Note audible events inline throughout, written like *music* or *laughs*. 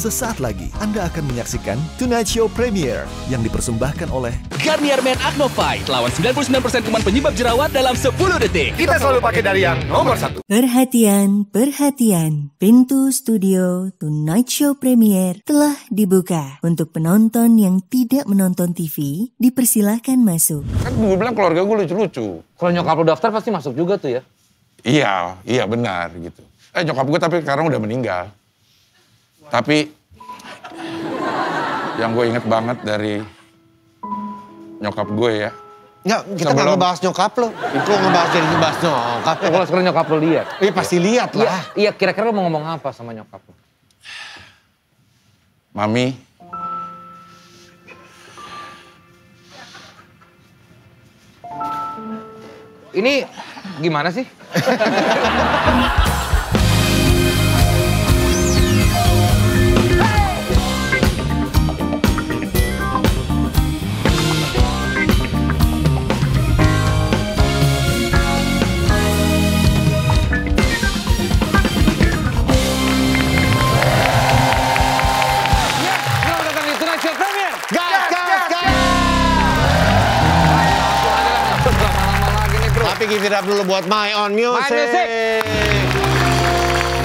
Sesaat lagi Anda akan menyaksikan Tonight Show Premiere yang dipersembahkan oleh Garnier Men Acne Fight lawan 99% kuman penyebab jerawat dalam 10 detik. Kita selalu pakai dari yang nomor satu. Perhatian, perhatian. Pintu studio Tonight Show Premiere telah dibuka. Untuk penonton yang tidak menonton TV, dipersilahkan masuk. Kan gue bilang keluarga gue lucu-lucu. Kalau nyokap lo daftar pasti masuk juga tuh ya? Iya, iya benar gitu. Eh nyokap gue tapi sekarang udah meninggal. Tapi yang gue inget banget dari nyokap gue ya. Ya, kita Sebelum... ngebahas nyokap lo. Itu ngebahas jadi ngebahas nyokap. kalau sekarang nyokap lo lihat. Iya pasti lihat iya, lah. Iya, kira-kira lo mau ngomong apa sama nyokap lo? Mami. Ini gimana sih? *laughs* it up dulu buat My On Music. My Music.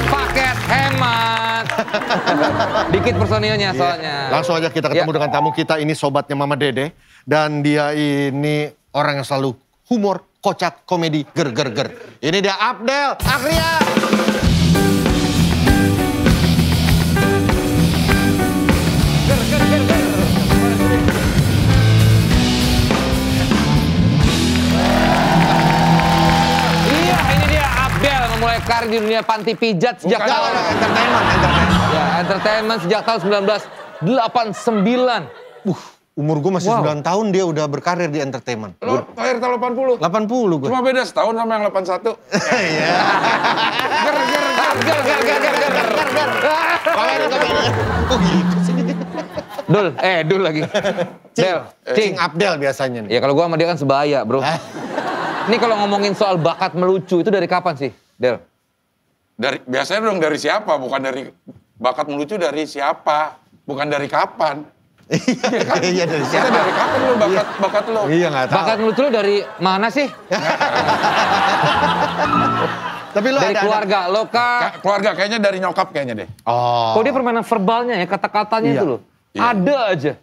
Paket hemat. *laughs* Dikit personilnya yeah. soalnya. Langsung aja kita ketemu yeah. dengan tamu kita ini sobatnya Mama Dede. Dan dia ini orang yang selalu humor, kocak, komedi, ger-ger-ger. Ini dia Abdel Akria. di dunia panti pijat sejak Bukan tahun entertainment, entertainment. Ya, entertainment sejak tahun 1989. Uh, umur gue masih wow. 9 tahun dia udah berkarir di entertainment. Lo lahir tahun 80? 80 gue. Cuma beda setahun sama yang 81. Iya. ger ger ger ger ger ger ger ger ger. ger. Oh gitu sih. Dul, eh Dul lagi. Cing, Del, Cing, Cing Abdel biasanya nih. Ya kalau gua sama dia kan sebaya, Bro. Ini kalau ngomongin soal bakat melucu itu dari kapan sih, Del? dari biasanya dong dari siapa bukan dari bakat melucu dari siapa bukan dari kapan iya, iya kan? Iya, dari siapa dari kapan lu bakat iya. bakat lu iya nggak tahu bakat melucu lu dari mana sih *laughs* tapi lo dari ada keluarga anak. lo kak keluarga kayaknya dari nyokap kayaknya deh oh kok dia permainan verbalnya ya kata-katanya iya. itu lo iya. ada aja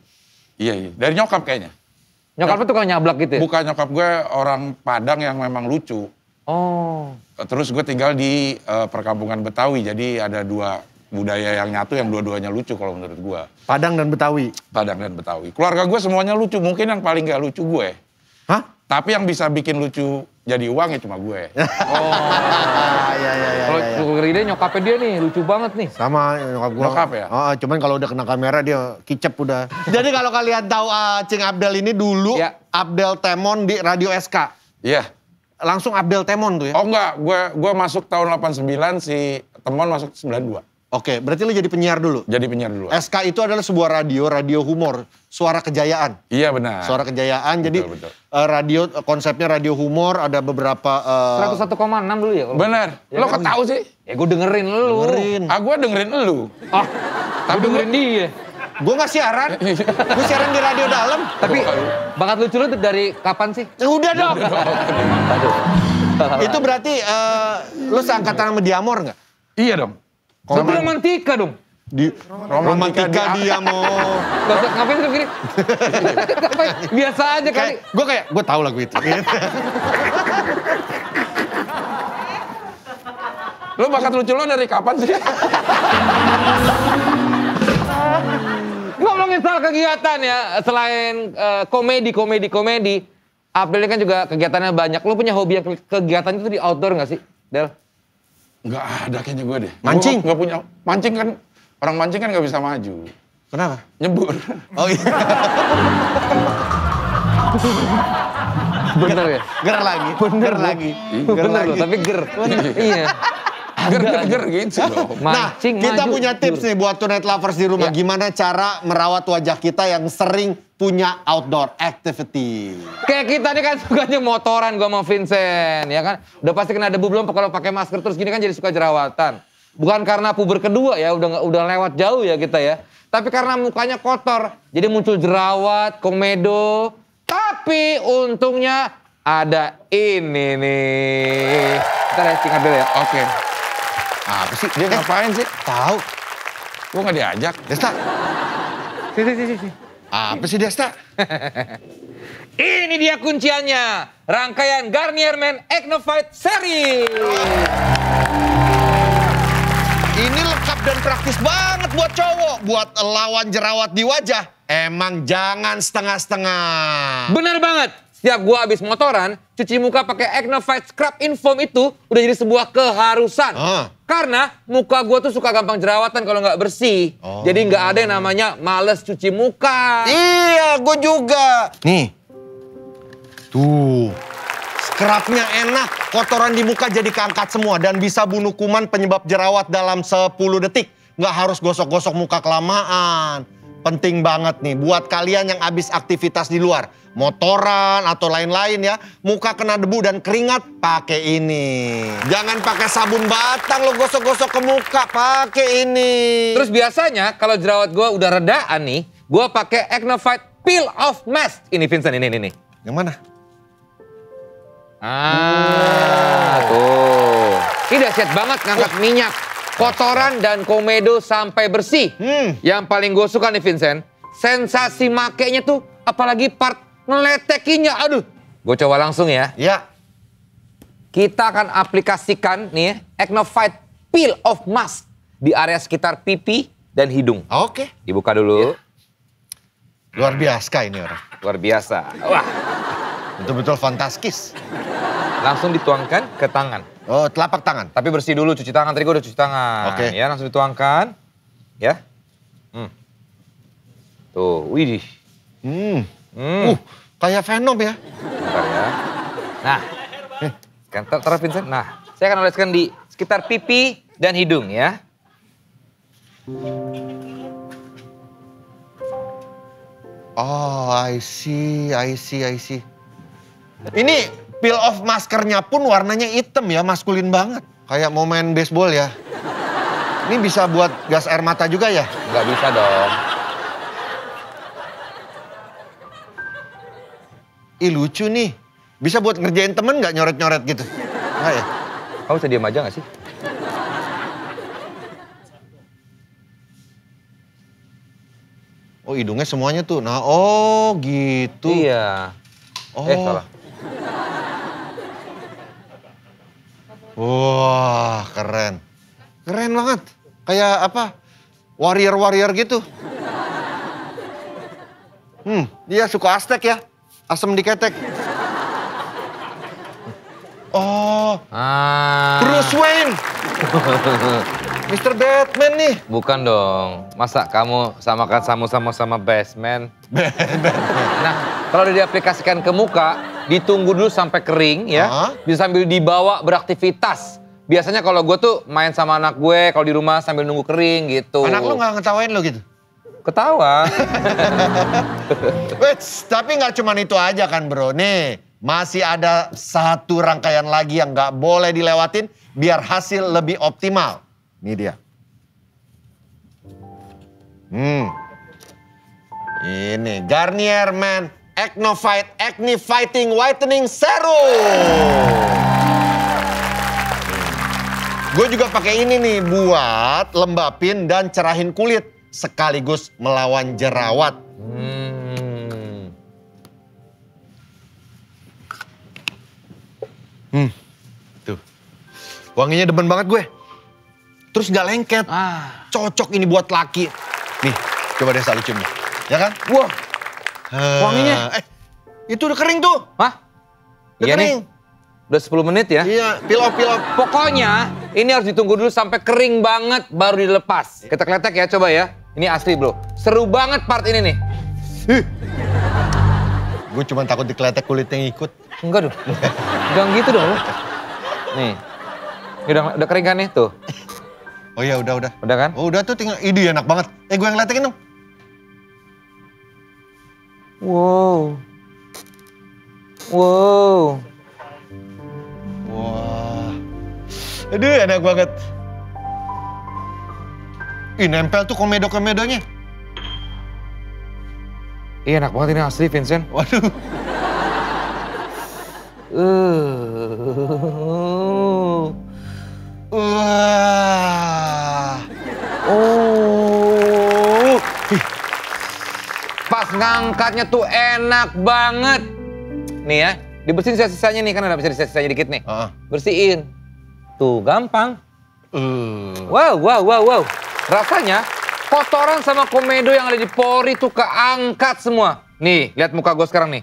iya iya dari nyokap kayaknya nyokap, nyokap tuh tukang nyablak gitu ya? bukan nyokap gue orang Padang yang memang lucu oh terus gue tinggal di uh, perkampungan Betawi, jadi ada dua budaya yang nyatu yang dua-duanya lucu kalau menurut gue. Padang dan Betawi? Padang dan Betawi. Keluarga gue semuanya lucu, mungkin yang paling gak lucu gue. Hah? Tapi yang bisa bikin lucu jadi uang ya cuma gue. *laughs* Oh. Iya iya iya. Kalau ya, ya. dia nyokapnya dia nih lucu banget nih. Sama nyokap gue. Nyokap ya? Oh, cuman kalau udah kena kamera dia kicep udah. Jadi kalau kalian tahu uh, Cing Abdel ini dulu ya. Abdel Temon di Radio SK. Iya langsung Abdel Temon tuh ya? Oh enggak, gue gua masuk tahun 89, si Temon masuk 92. Oke, berarti lu jadi penyiar dulu? Jadi penyiar dulu. SK itu adalah sebuah radio, radio humor, suara kejayaan. Iya benar. Suara kejayaan, betul, jadi betul. Uh, radio konsepnya radio humor, ada beberapa... Uh, eh, 101,6 dulu ya? Kalau benar. Ya, lo kan? sih? Ya gue dengerin lu. Dengerin. Ah gue dengerin lu. Ah, tapi dengerin dia. Gue gak siaran. *laughs* Gue siaran di radio dalam. Tapi bakat lucu lu dari kapan sih? Ya udah dong. *laughs* Itu berarti lo eh, lu seangkatan sama Diamor gak? Iya dong. Sama romantika dong. Di romantika, romantika dia mau. *laughs* ngapain lu gini? ngapain? Biasa aja kali. Gue kayak, gue tau lagu itu. Lu bakat lucu lo dari kapan sih? misal kegiatan ya selain uh, komedi komedi komedi, April ini kan juga kegiatannya banyak. Lu punya hobi yang kegiatan itu di outdoor nggak sih, Del? Nggak ada kayaknya gue deh. Mancing? Gua nggak punya. Mancing kan orang mancing kan nggak bisa maju. Kenapa? Nyebur. Oh iya. Bener ya? Ger lagi, bener ger lagi. Ger lagi. Tapi ger. Iya ger ger ger gitu loh. *laughs* nah, kita maju, punya tips nih buat tunet lovers di rumah. Ya. Gimana cara merawat wajah kita yang sering punya outdoor activity. Kayak kita nih kan sukanya motoran gue sama Vincent, ya kan? Udah pasti kena debu belum kalau pakai masker terus gini kan jadi suka jerawatan. Bukan karena puber kedua ya, udah udah lewat jauh ya kita ya. Tapi karena mukanya kotor, jadi muncul jerawat, komedo. Tapi untungnya ada ini nih. Kita lihat singkat dulu ya. Oke. Okay. Apa sih? Dia eh, ngapain sih? Tahu. gua nggak diajak. Desta. sih-sih-sih. Apa sih Desta? *laughs* Ini dia kunciannya. Rangkaian Garnier Men Fight Series. Ini lengkap dan praktis banget buat cowok. Buat lawan jerawat di wajah. Emang jangan setengah-setengah. Benar banget. Setiap gua habis motoran, cuci muka pakai Acne Scrub Inform itu udah jadi sebuah keharusan. Ah. Karena muka gua tuh suka gampang jerawatan kalau nggak bersih. Oh. Jadi nggak ada yang namanya males cuci muka. Iya, gua juga. Nih. Tuh. Scrubnya enak, kotoran di muka jadi keangkat semua dan bisa bunuh kuman penyebab jerawat dalam 10 detik. Nggak harus gosok-gosok muka kelamaan. Penting banget nih buat kalian yang habis aktivitas di luar motoran atau lain-lain ya, muka kena debu dan keringat, pakai ini. Jangan pakai sabun batang lo gosok-gosok ke muka, pakai ini. Terus biasanya kalau jerawat gue udah reda nih, gue pakai Acnofite Peel Off Mask. Ini Vincent, ini, ini, ini. Yang mana? Ah, wow. tuh. Ini dahsyat banget ngangkat oh. minyak, kotoran dan komedo sampai bersih. Hmm. Yang paling gue suka nih Vincent, sensasi makainya tuh apalagi part ngeletekinya. Aduh, gue coba langsung ya. Ya. Kita akan aplikasikan nih Acnofite Peel of Mask di area sekitar pipi dan hidung. Oke. Okay. Dibuka dulu. Ya. Luar biasa ini orang. Luar biasa. Wah. Betul-betul fantastis. Langsung dituangkan ke tangan. Oh, telapak tangan. Tapi bersih dulu, cuci tangan. Tadi gue udah cuci tangan. Oke. Okay. Ya, langsung dituangkan. Ya. Hmm. Tuh, widih. Hmm. Hmm. Uh, kayak Venom ya. Bentar ya. Nah, eh, kan taruh Vincent. Nah, saya akan oleskan di sekitar pipi dan hidung ya. Oh, I see, I see, I see. Ini peel off maskernya pun warnanya hitam ya, maskulin banget. Kayak mau main baseball ya. Ini bisa buat gas air mata juga ya? Gak bisa dong. ih lucu nih. Bisa buat ngerjain temen nggak nyoret-nyoret gitu? Nggak ya? Kamu bisa diam aja nggak sih? Oh hidungnya semuanya tuh. Nah, oh gitu. Iya. Oh. Eh, salah. Wah, keren. Keren banget. Kayak apa? Warrior-warrior gitu. Hmm, dia suka Aztec ya. Asam diketek. Oh. Ah. Bruce Wayne. *laughs* Mr. Batman nih. Bukan dong. Masa kamu samakan kamu sama sama Batman? nah, kalau diaplikasikan ke muka, ditunggu dulu sampai kering ya. -huh. Bisa sambil dibawa beraktivitas. Biasanya kalau gue tuh main sama anak gue kalau di rumah sambil nunggu kering gitu. Anak lu nggak ngetawain lo gitu? Ketawa. *laughs* Wits, tapi nggak cuma itu aja kan bro. Nih, masih ada satu rangkaian lagi yang nggak boleh dilewatin biar hasil lebih optimal. Ini dia. Hmm. Ini Garnier Men Acne Fight Acne Fighting Whitening Serum. Gue juga pakai ini nih buat lembapin dan cerahin kulit sekaligus melawan jerawat. Hmm. hmm. Tuh. Wanginya demen banget gue. Terus nggak lengket. Ah. Cocok ini buat laki. Nih, coba deh salu ciumnya. Ya kan? Wah. Eh. Wanginya. Eh, itu udah kering tuh. Hah? Udah iya kering. Nih. Udah 10 menit ya? Iya, pilop pilop. Pokoknya ini harus ditunggu dulu sampai kering banget baru dilepas. Kita kletek ya, coba ya. Ini asli bro. Seru banget part ini nih. Gue cuma takut dikletek kulitnya ikut. Enggak dong. Jangan gitu dong. Nih. Udah, udah kering kan nih tuh. Oh iya udah udah. Udah kan? Oh, udah tuh tinggal ide enak banget. Eh gue yang letekin dong. Wow. Wow. Aduh, enak banget. Ih, nempel tuh komedo-komedonya. Iya, enak banget ini asli, Vincent. Waduh. Uh. uh uh Pas ngangkatnya tuh enak banget. Nih ya, dibersihin sisa-sisanya nih, kan ada bisa sisa-sisanya dikit nih. Uh -uh. Bersihin. Tuh, gampang. Uh. Wow, wow, wow, wow. Rasanya kotoran sama komedo yang ada di pori tuh keangkat semua. Nih, lihat muka gue sekarang nih.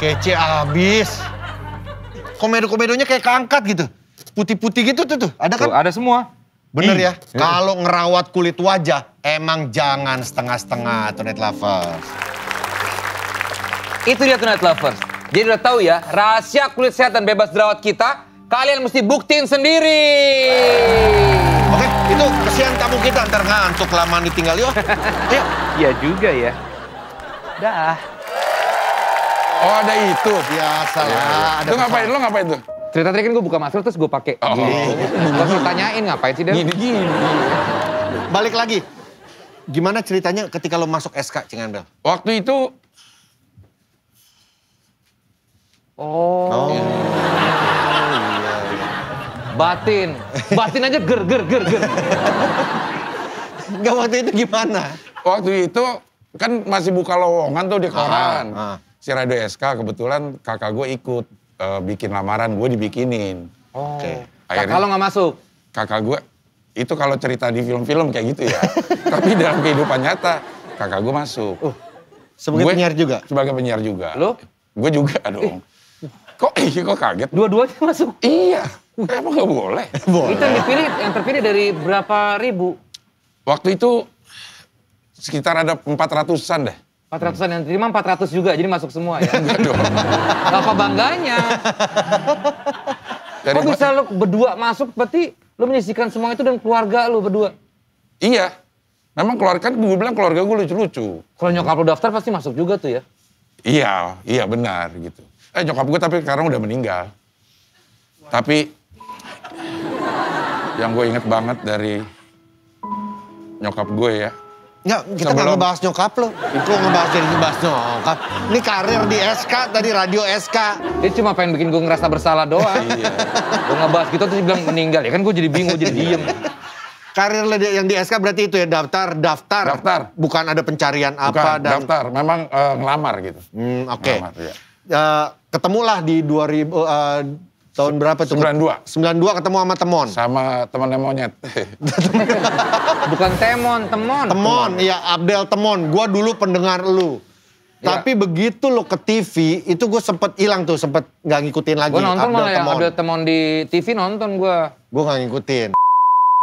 Kece abis. Komedo-komedonya kayak keangkat gitu. Putih-putih gitu tuh tuh. Ada kan? ada semua. Bener Ih. ya? Kalau ngerawat kulit wajah, emang jangan setengah-setengah, Tonight Lovers. Itu dia Tonight Lovers. Jadi udah tahu ya, rahasia kulit sehat dan bebas jerawat kita, kalian mesti buktiin sendiri. Oke, itu kesian tamu kita ntar ngantuk lama ditinggal yuk. Iya *laughs* Iya juga ya. Dah. Oh ada itu. Biasa ya. Ada lu ngapain, lu ngapain tuh? Cerita tadi kan gue buka masker terus gue pakai. Oh. Gue suruh tanyain ngapain sih dia? Gini, gini. Balik lagi. Gimana ceritanya ketika lo masuk SK Cengan Bel? Waktu itu Oh. Oh. Iya. iya. Batin. Batin aja ger ger ger ger. Enggak waktu itu gimana? Waktu itu kan masih buka lowongan tuh di ah, koran. Ah, ah. Si Radio SK kebetulan kakak gue ikut uh, bikin lamaran, gue dibikinin. Oh. kalau Akhirnya, kakak masuk? Kakak gue, itu kalau cerita di film-film kayak gitu ya. *laughs* Tapi dalam kehidupan nyata, kakak gue masuk. Uh, sebagai gue, penyiar juga? Sebagai penyiar juga. Lo? Gue juga dong. Kok *laughs* iya kok kaget? Dua-duanya masuk? Iya. Emang gak boleh? *laughs* boleh. Itu yang dipilih, yang terpilih dari berapa ribu? Waktu itu sekitar ada empat ratusan deh. 400-an yang terima empat ratus juga, jadi masuk semua ya? Enggak *laughs* dong. apa bangganya? Dari Kok bisa lo berdua masuk, berarti lo menyisikan semua itu dan keluarga lo berdua? Iya. Memang keluarga kan gue bilang keluarga gue lucu-lucu. Kalau nyokap lo daftar pasti masuk juga tuh ya? Iya, iya benar gitu. Eh nyokap gue tapi sekarang udah meninggal. Tapi yang gue inget banget dari nyokap gue ya. Ya kita Sebelum... gak ngebahas nyokap lo. Itu ngebahas jadi ngebahas nyokap. Ini karir di SK, tadi radio SK. Dia cuma pengen bikin gue ngerasa bersalah doang. iya. gue ngebahas gitu terus bilang meninggal. Ya kan gue jadi bingung, jadi iya. diem. Karir yang di SK berarti itu ya daftar, daftar. Daftar. Bukan ada pencarian apa. Bukan, daftar. Memang uh, ngelamar gitu. Hmm, Oke. Okay. Ngelamar, iya. uh, ketemulah di 2000 uh, eh, tahun berapa tuh? 92. 92 ketemu sama Temon. Sama temannya monyet. *laughs* Bukan Temon, Temon. Temon, iya Abdel Temon. Gua dulu pendengar lu. Ya. Tapi begitu lo ke TV, itu gue sempet hilang tuh, sempet gak ngikutin lagi. Gue nonton malah Temon. yang Temon di TV nonton gue. Gue gak ngikutin.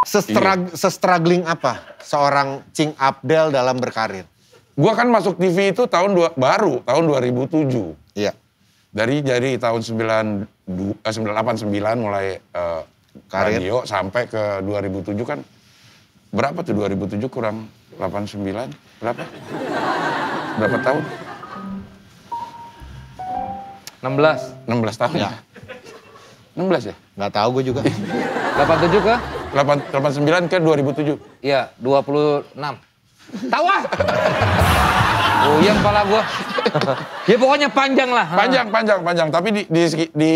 Sestrag, iya. Sestruggling apa seorang Cing Abdel dalam berkarir? Gue kan masuk TV itu tahun dua, baru, tahun 2007. Iya dari dari tahun 9 989 eh, mulai uh, Karir. radio sampai ke 2007 kan berapa tuh 2007 kurang 89 berapa? berapa tahun? 16. 16 tahun ya. 16 ya? ya? Nggak tahu gue juga. 87 ke? 8, 89 ke 2007. Iya, 26. Tahu oh yang pala gue, ya pokoknya panjang lah. Panjang, panjang, panjang. Tapi di, di, di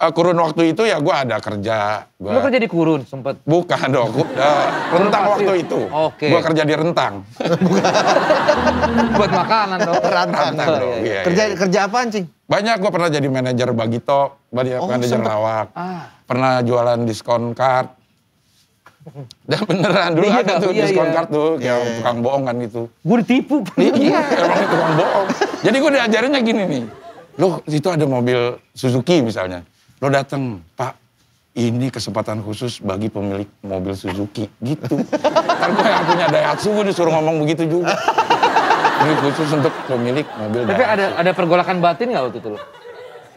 uh, kurun waktu itu ya gue ada kerja. Gua... Lu kerja di kurun sempet? Bukan dong, gua, uh, rentang waktu itu. Oke. Okay. Gue kerja di rentang. Buat makanan dong. Rentang, rentang dong. Iya, iya. Kerja, kerja apaan Cing? Banyak gue pernah jadi manajer Bagito, banyak oh, manajer lawak. Ah. Pernah jualan diskon card, dan beneran dulu iya, ada tuh iya, diskon iya. kartu kayak yeah. Iya. tukang bohong kan gitu. Gue ditipu. Iya, emang tukang bohong. Jadi gue diajarinnya gini nih. Lo situ ada mobil Suzuki misalnya. Lo datang, Pak, ini kesempatan khusus bagi pemilik mobil Suzuki gitu. Kan gue yang punya Daihatsu gue disuruh ngomong begitu juga. Ini khusus untuk pemilik mobil Tapi Daihatsu. ada ada pergolakan batin nggak waktu itu lo?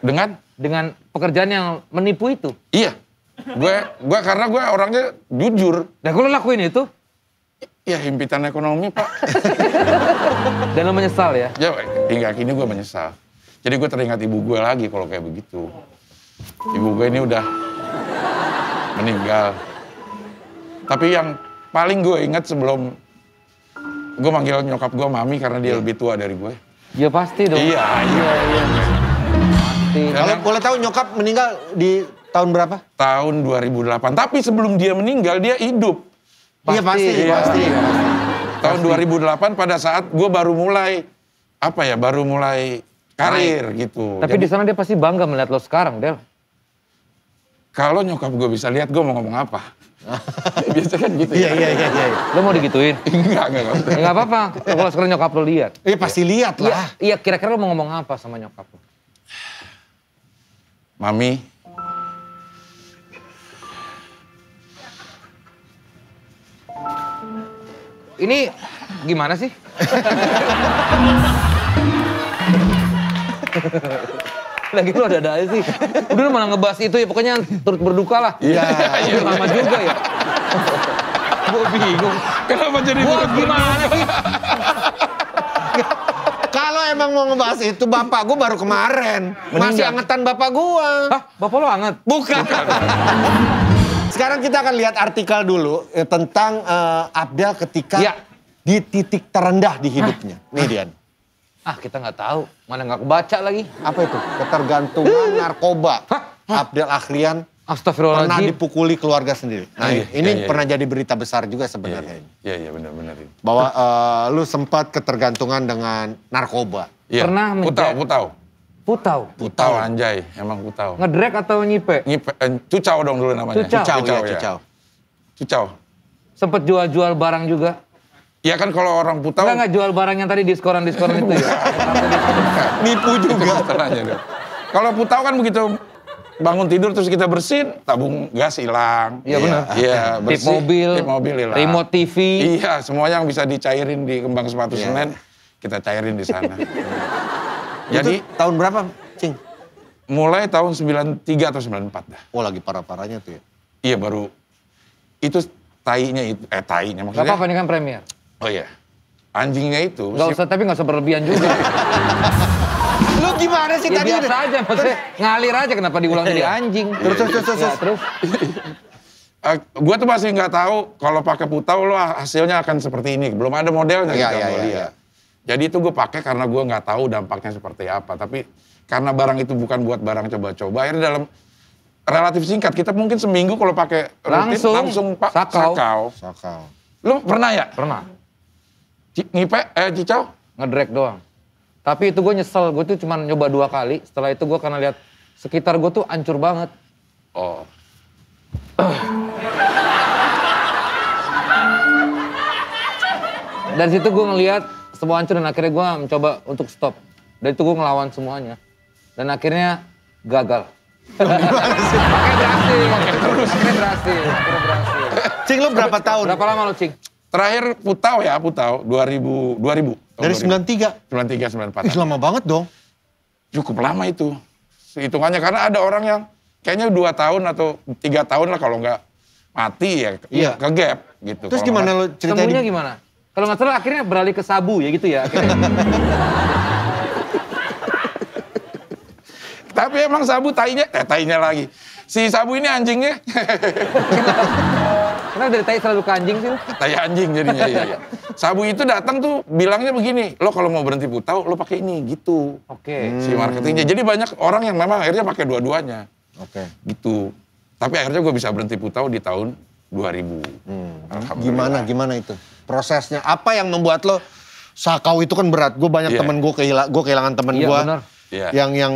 Dengan? Dengan pekerjaan yang menipu itu. Iya, gue gue karena gue orangnya jujur. Dan nah, kalau lakuin itu? Ya himpitan ekonomi pak. *laughs* Dan lo menyesal ya? Ya hingga kini gue menyesal. Jadi gue teringat ibu gue lagi kalau kayak begitu. Ibu gue ini udah meninggal. Tapi yang paling gue ingat sebelum gue manggil nyokap gue mami karena dia iya. lebih tua dari gue. Ya pasti dong. Iya, iya, iya. iya. iya. Kalau boleh tahu nyokap meninggal di Tahun berapa? Tahun 2008. Tapi sebelum dia meninggal, dia hidup. iya pasti, Ya. pasti. Tahun pasti. 2008 pada saat gue baru mulai apa ya, baru mulai karir gitu. Tapi di sana dia pasti bangga melihat lo sekarang, Del. Kalau nyokap gue bisa lihat, gue mau ngomong apa? *laughs* Biasa kan gitu ya. Iya, iya, iya. iya. Lo mau digituin? *laughs* enggak, enggak. Enggak, enggak ya, apa-apa. Kalau sekarang nyokap lo lihat. Iya, pasti lihat lah. Iya, iya kira-kira lo mau ngomong apa sama nyokap lo? Mami, ini gimana sih? Lagi lu ada-ada aja sih. Udah lu malah ngebahas itu ya, pokoknya turut berduka lah. Iya. Yeah. lama juga ya. gue bingung. Kenapa jadi Wah, turut gimana? Kalau emang mau ngebahas itu, bapak gue baru kemarin. Meninggal. Masih angetan bapak gue. Hah? Bapak lo anget? Bukan. Bukan. Sekarang kita akan lihat artikel dulu eh, tentang eh, Abdel ketika ya. di titik terendah di hidupnya. median. Ah. Nih Dian. Ah, ah kita nggak tahu, mana nggak kebaca lagi. Apa itu? Ketergantungan hmm. narkoba. Hah? Hah? Abdel Akhlian Pernah dipukuli keluarga sendiri. Nah, iya, ini ya, ya, pernah jadi berita besar juga sebenarnya. Iya, iya benar-benar. Iya, iya. Bahwa uh, lu sempat ketergantungan dengan narkoba. Ya. Pernah menjadi... Ku tahu, Putau. Putau anjay, emang putau. Ngedrek atau nyipe? Nyipe, eh, cucau dong dulu namanya. Cucau, cucau, cucau ya, cucau. Cucau. Sempet jual-jual barang juga? Ya kan kalau orang putau... Enggak, enggak jual barang yang tadi diskoran-diskoran itu ya? *laughs* Nipu juga. Kalau putau kan begitu bangun tidur terus kita bersin, tabung gas hilang. Iya benar. Iya, iya bersih. Tip mobil, tip mobil hilang. Remote TV. Iya, semua yang bisa dicairin di Kembang Sepatu yeah. Senen kita cairin di sana. *laughs* Jadi itu tahun berapa, Cing? Mulai tahun 93 atau 94 dah. Oh, lagi parah-parahnya tuh ya. Iya, baru itu tainya itu eh tainya maksudnya. Gak apa-apa ini kan premier. Oh iya. Anjingnya itu. Gak usah, si... tapi gak usah berlebihan juga. *laughs* Lu gimana sih ya, tadi? Biasa aja, maksudnya ngalir aja kenapa diulang jadi iya. anjing. Terus, terus, terus. terus. Ya, terus. Uh, *laughs* eh, gue tuh masih nggak tahu kalau pakai putau lo hasilnya akan seperti ini. Belum ada modelnya. Iya, gitu, iya, iya. Jadi itu gue pakai karena gue nggak tahu dampaknya seperti apa. Tapi karena barang itu bukan buat barang coba-coba, akhirnya dalam relatif singkat kita mungkin seminggu kalau pakai langsung, langsung pak sakau. sakau. Sakau. Lu pernah ya? Pernah. C ngipe, eh cicau? ngedrek doang. Tapi itu gue nyesel, gue tuh cuma nyoba dua kali. Setelah itu gue karena lihat sekitar gue tuh ancur banget. Oh. Dari situ gue ngeliat semua hancur dan akhirnya gue mencoba untuk stop. Dan itu gue ngelawan semuanya. Dan akhirnya gagal. Oh, *laughs* pakai berhasil. Akhirnya berhasil. Cing lu berapa tahun? Berapa lama lu Cing? Terakhir Putau ya, Putau. 2000, 2000. Dari 93? 93, 94. Ih, lama banget dong. Cukup lama itu. Hitungannya karena ada orang yang kayaknya dua tahun atau tiga tahun lah kalau nggak mati ya, iya. ke gap gitu. Terus gimana lo ceritanya? Temunya gimana? Kalau nggak salah akhirnya beralih ke sabu ya gitu ya. Tapi emang sabu tainya, eh tainya lagi. Si sabu ini anjingnya. Kenapa dari tai selalu ke anjing sih? Tai anjing jadinya. Iya, iya. Sabu itu datang tuh bilangnya begini, lo kalau mau berhenti buta, lo pakai ini gitu. Oke. Okay. Si marketingnya. Jadi banyak orang yang memang akhirnya pakai dua-duanya. Oke. Okay. Gitu. Tapi akhirnya gue bisa berhenti putau di tahun 2000. Hmm. Gimana gimana itu? Prosesnya apa yang membuat lo sakau itu kan berat. Gue banyak yeah. temen gue kehilangan gue kehilangan temen yeah, gue. Yeah. Yang yang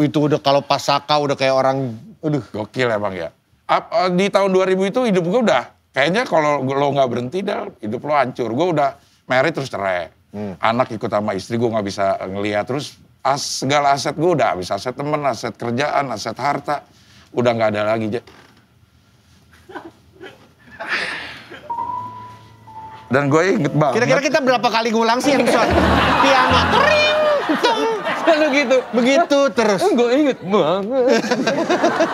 itu udah kalau pas sakau udah kayak orang aduh. Gokil emang ya. Ap, eh, di tahun 2000 itu hidup gue udah kayaknya kalau lo nggak berhenti dah hidup lo hancur. Gue udah married terus cerai. Hmm. Anak ikut sama istri gue nggak bisa ngelihat terus as, segala aset gue udah habis aset temen, aset kerjaan, aset harta udah nggak ada lagi. Dan gue inget banget. Kira-kira kita berapa kali ngulang sih yang soal piano? Tering, tung, selalu gitu. Begitu terus. Gue inget banget.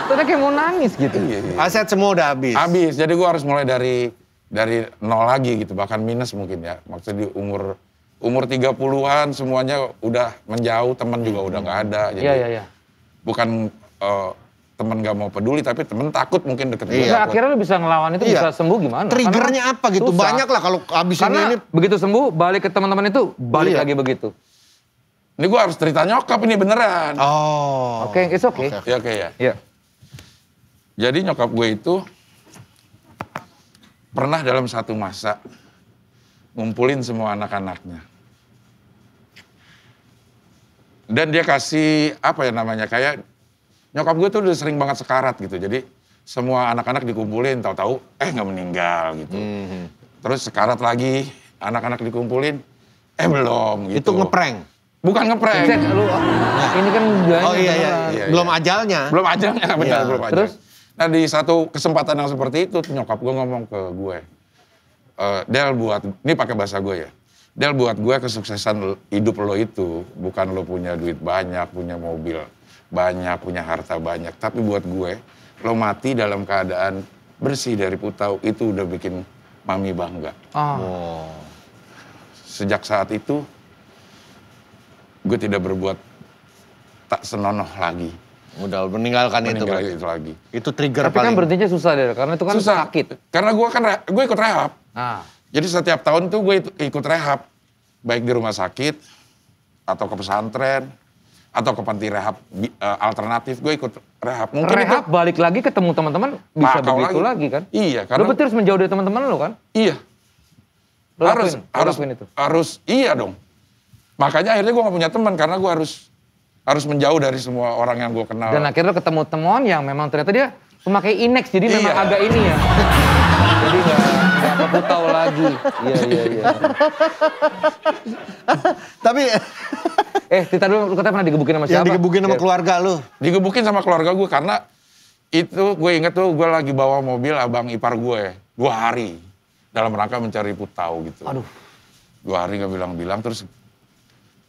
Ternyata kayak mau nangis gitu. Iya, iya. Aset semua udah habis. Habis, jadi gue harus mulai dari dari nol lagi gitu, bahkan minus mungkin ya. Maksudnya di umur umur 30-an semuanya udah menjauh, teman juga udah nggak ada. Iya, jadi yeah, bukan eh, temen gak mau peduli tapi temen takut mungkin deket iya. dia. akhirnya lu bisa ngelawan itu iya. bisa sembuh gimana? Triggernya Karena apa gitu? Susah. Banyak lah kalau abis ini, ini begitu sembuh balik ke teman-teman itu balik iya. lagi begitu. Ini gue harus cerita nyokap ini beneran. Oh. Oke, okay, it's okay. Oke, okay. ya. Okay, iya. iya. yeah. Yeah. Jadi nyokap gue itu pernah dalam satu masa ngumpulin semua anak-anaknya. Dan dia kasih apa ya namanya kayak Nyokap gue tuh udah sering banget sekarat gitu. Jadi semua anak-anak dikumpulin, tahu-tahu eh nggak meninggal gitu. Hmm. Terus sekarat lagi, anak-anak dikumpulin, eh belum gitu. Itu ngeprank? Bukan ngeprank. Oh, nah, ini kan belum, oh, iya, kan iya, iya, iya. iya, belum ajalnya. Belum ajalnya, benar, iya. belum ajal. Terus? Nah di satu kesempatan yang seperti itu, nyokap gue ngomong ke gue, e, Del buat, ini pakai bahasa gue ya, Del buat gue kesuksesan hidup lo itu bukan lo punya duit banyak, punya mobil banyak, punya harta banyak. Tapi buat gue, lo mati dalam keadaan bersih dari putau itu udah bikin mami bangga. Oh. Sejak saat itu, gue tidak berbuat tak senonoh lagi. Udah meninggalkan, meninggalkan itu, itu lagi. Itu trigger Tapi kan paling. kan berhentinya susah deh, karena itu kan susah. sakit. Karena gue kan gue ikut rehab. Ah. Jadi setiap tahun tuh gue ikut rehab, baik di rumah sakit atau ke pesantren atau ke panti rehab uh, alternatif gue ikut rehab mungkin rehab itu, balik lagi ketemu teman-teman bisa begitu lagi. lagi kan iya karena lu betul harus menjauh dari teman-teman lo kan iya lu harus lakuin, harus lakuin itu. harus iya dong makanya akhirnya gue gak punya teman karena gue harus harus menjauh dari semua orang yang gue kenal dan akhirnya lu ketemu teman yang memang ternyata dia pemakai inex jadi iya. memang agak ini ya *laughs* jadi gak, gak tahu lagi *laughs* iya iya iya tapi Eh, Tita dulu, lu katanya pernah digebukin sama siapa? Yang digebukin sama iya. keluarga lu. Digebukin sama keluarga gue karena itu gue inget tuh gue lagi bawa mobil abang ipar gue dua ya. hari dalam rangka mencari putau gitu. Aduh. Dua hari nggak bilang-bilang terus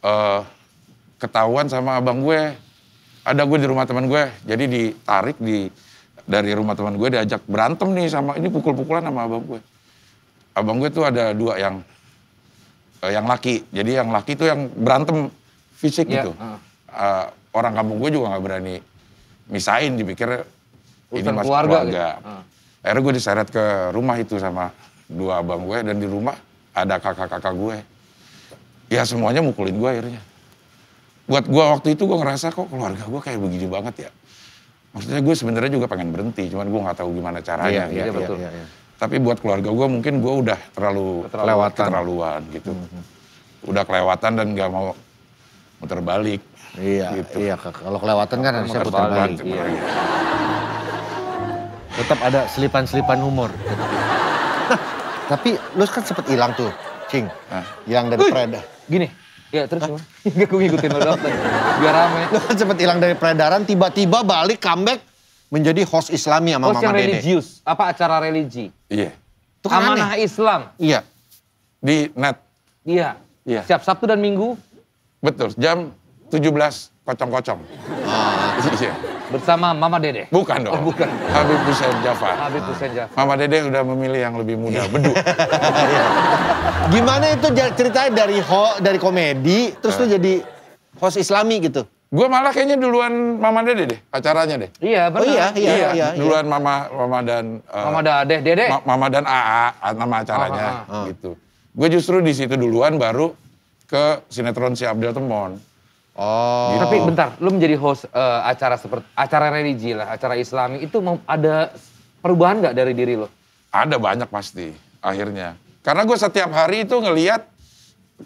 uh, ketahuan sama abang gue. Ya. Ada gue di rumah teman gue, ya. jadi ditarik di dari rumah teman gue diajak berantem nih sama ini pukul-pukulan sama abang gue. Abang gue tuh ada dua yang uh, yang laki. Jadi yang laki tuh yang berantem fisik yeah. gitu. Uh. Uh, orang kampung gue juga nggak berani misain dipikir Urusan ini masuk keluarga. keluarga. Uh. Akhirnya gue diseret ke rumah itu sama dua abang gue dan di rumah ada kakak-kakak gue. Ya semuanya mukulin gue akhirnya. Buat gue waktu itu gue ngerasa kok keluarga gue kayak begini banget ya. Maksudnya gue sebenarnya juga pengen berhenti, cuman gue nggak tahu gimana caranya. Iya, gitu iya, iya, Iya, iya. Tapi buat keluarga gue mungkin gue udah terlalu kelewatan, terlaluan gitu. Mm -hmm. Udah kelewatan dan nggak mau muter balik. Iya, gitu. iya. Kalau kelewatan kan harusnya muter balik. balik. Iya. iya. Tetap ada selipan-selipan humor. Nah, tapi lu kan sempet hilang tuh, Cing. Hah? Yang dari Preda. Gini, Ya terus gimana? Gak *laughs* gue ngikutin lo doang biar rame. Lo kan sempet hilang dari peredaran, tiba-tiba balik comeback menjadi host islami sama host Mama yang Dede. religius, apa acara religi. Iya. Itu kan Amanah aneh. Islam. Iya. Di net. Iya. Iya. Setiap Sabtu dan Minggu Betul, jam kocong. Ah. Iya. Bersama Mama Dede? Bukan oh, dong. Oh, bukan. Habib Hussein Jafar. Habib Hussein Jafar. Mama Dede udah memilih yang lebih muda, iya. bedu. *laughs* Gimana itu ceritanya dari ho, dari komedi, terus eh. tuh jadi host islami gitu? Gue malah kayaknya duluan Mama Dede deh acaranya deh. Iya benar. Oh iya, iya, iya, iya, iya. Duluan Mama Mama dan uh, Mama Dede Dede. Ma, Mama dan AA nama ah, acaranya oh, gitu. Gue justru di situ duluan baru ke sinetron si Abdul Temon. Oh. Gitu. Tapi bentar, lu menjadi host uh, acara seperti acara religi lah, acara islami itu mau ada perubahan nggak dari diri lo? Ada banyak pasti akhirnya. Karena gue setiap hari itu ngeliat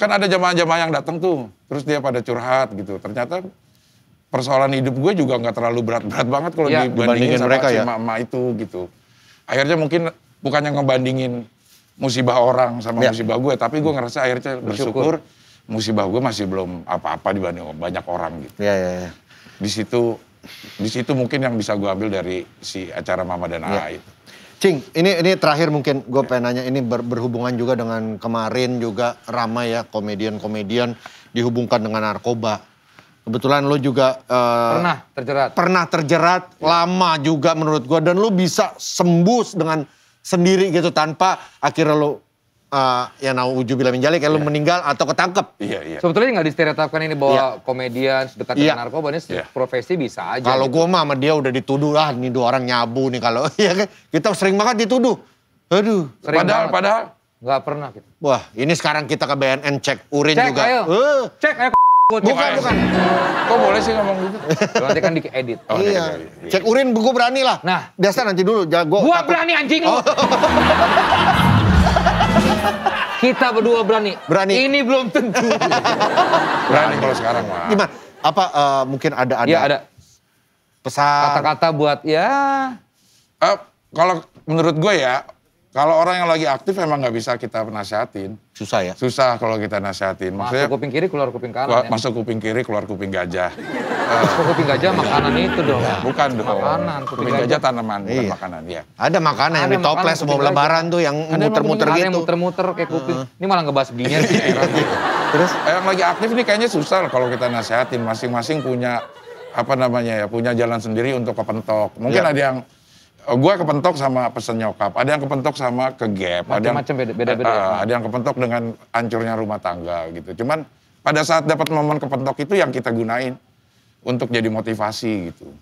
kan ada jamaah-jamaah yang datang tuh, terus dia pada curhat gitu. Ternyata persoalan hidup gue juga nggak terlalu berat-berat banget kalau ya, dibandingin, sama mereka si ya. emak itu gitu. Akhirnya mungkin bukannya ngebandingin musibah orang sama ya. musibah gue, tapi gue ngerasa akhirnya bersyukur, bersyukur musibah gue masih belum apa-apa dibanding banyak orang gitu. Iya, iya, iya. Di situ di situ mungkin yang bisa gue ambil dari si acara Mama dan Aa ya. itu. Cing, ini ini terakhir mungkin gue ya. pengen nanya ini ber, berhubungan juga dengan kemarin juga ramai ya komedian-komedian dihubungkan dengan narkoba. Kebetulan lo juga uh, pernah terjerat. Pernah terjerat ya. lama juga menurut gue dan lo bisa sembuh dengan sendiri gitu tanpa akhirnya lo uh, ya bila minjalik, ya yeah. lu iya. meninggal atau ketangkep. Iya, yeah, iya. Yeah. Sebetulnya nggak disteretapkan ini bahwa iya. komedian sedekat iya. dengan narkoba ini profesi bisa aja. Kalau gitu. gue mah sama dia udah dituduh lah ini dua orang nyabu nih kalau *laughs* ya kan kita sering banget dituduh. Aduh, sering padahal banget. padahal nggak pernah gitu. Wah, ini sekarang kita ke BNN cek urin cek, juga. Ayo. Uh. Cek ayo. Bukan, bukan. bukan. Kok boleh sih ngomong gitu? *laughs* nanti kan diedit. Oh, iya. Cek urin, gue berani lah. Nah. Biasa nanti dulu, jago. Gue berani anjing lu. Oh. *laughs* Kita berdua berani. Berani. Ini belum tentu. *laughs* berani kalau sekarang mah. Gimana? Apa uh, mungkin ada ada? Ya ada. Pesan. Kata-kata buat ya. Uh, kalau menurut gue ya kalau orang yang lagi aktif emang nggak bisa kita nasihatin. Susah ya? Susah kalau kita nasihatin. Maksudnya, masuk kuping kiri, keluar kuping kanan ya? Masuk kuping kiri, keluar kuping gajah. *laughs* masuk kuping gajah eh. makanan itu dong. Ya. Bukan dong. Makanan, kuping, kuping gajah, gajah tanaman, iya. bukan makanan. ya. Ada makanan yang di toples sebelum lebaran tuh yang muter-muter gitu. yang muter-muter kayak kuping. Uh. Ini malah ngebahas ginian sih. Iya, iya, iya. Terus? Eh, yang lagi aktif nih kayaknya susah kalau kita nasihatin. Masing-masing punya apa namanya ya punya jalan sendiri untuk kepentok. Mungkin ya. ada yang Oh, gue kepentok sama pesen nyokap, ada yang kepentok sama ke gap, ada yang macam beda, beda, beda, uh, ah, ah, ada yang kepentok dengan hancurnya rumah tangga gitu. Cuman pada saat dapat momen kepentok itu yang kita gunain untuk jadi motivasi gitu.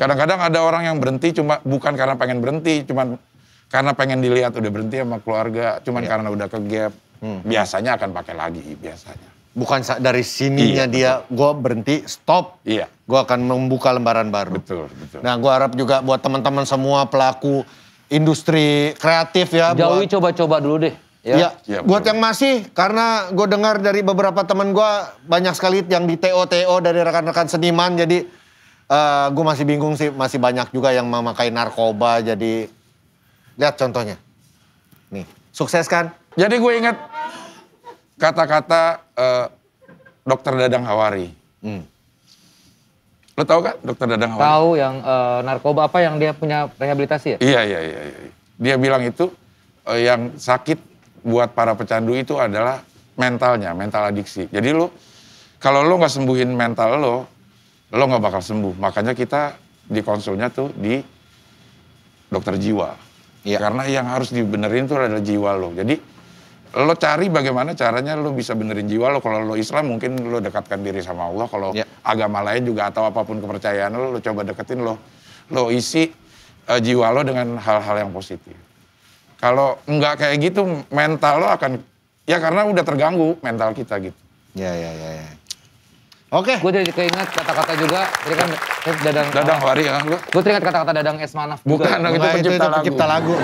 Kadang-kadang ya, ya, ya. ada orang yang berhenti cuma bukan karena pengen berhenti, cuman karena pengen dilihat udah berhenti sama keluarga, cuman ya. karena udah ke gap. Hmm. Biasanya akan pakai lagi biasanya bukan dari sininya iya, dia gue berhenti stop iya gue akan membuka lembaran baru betul betul nah gue harap juga buat teman-teman semua pelaku industri kreatif ya jauhi coba-coba dulu deh ya, ya, ya buat yang masih karena gue dengar dari beberapa teman gue banyak sekali yang di TOTO dari rekan-rekan seniman jadi uh, eh, gue masih bingung sih masih banyak juga yang memakai narkoba jadi lihat contohnya nih sukses kan jadi gue inget kata-kata uh, dokter Dadang Hawari. Hmm. Lo tau kan dokter Dadang Hawari? Tahu yang uh, narkoba apa yang dia punya rehabilitasi ya? Iya, iya, iya. iya. Dia bilang itu uh, yang sakit buat para pecandu itu adalah mentalnya, mental adiksi. Jadi lo kalau lo nggak sembuhin mental lo, lo nggak bakal sembuh. Makanya kita di konsulnya tuh di dokter jiwa. Ya. Karena yang harus dibenerin tuh adalah jiwa lo. Jadi lo cari bagaimana caranya lo bisa benerin jiwa lo kalau lo Islam mungkin lo dekatkan diri sama Allah kalau ya. agama lain juga atau apapun kepercayaan lo lo coba deketin lo lo isi uh, jiwa lo dengan hal-hal yang positif kalau nggak kayak gitu mental lo akan ya karena udah terganggu mental kita gitu ya ya ya, ya. Oke. Okay. Gue jadi keinget kata-kata juga. Tadi kan eh, Dadang. Dadang lari eh, ya. Gue teringat kata-kata Dadang es Manaf juga. Bukan, itu pencipta, itu, lagu. pencipta lagu.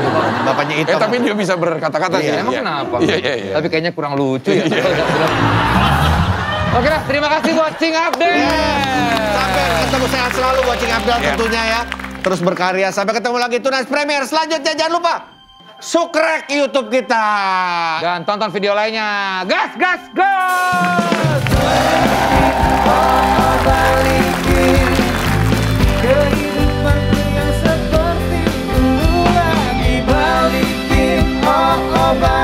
Bapaknya itu. Eh tapi dia bisa berkata-kata iya, sih. Emang iya. kenapa? Iya, iya, iya. Tapi kayaknya kurang lucu ya. Iya. *laughs* Oke lah, terima kasih Watching Update. Iya. Yeah. Sampai ketemu sehat selalu Watching Update iya. yeah. tentunya ya. Terus berkarya. Sampai ketemu lagi Tunas Premier. Selanjutnya jangan lupa Sukrek YouTube kita. Dan tonton video lainnya. Gas, gas, gas! Oh, oh,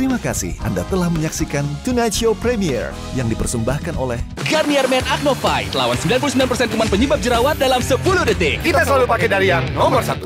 Terima kasih Anda telah menyaksikan Tonight Show Premier yang dipersembahkan oleh Garnier Men Acne Fight lawan 99% kuman penyebab jerawat dalam 10 detik. Kita selalu pakai dari yang nomor satu.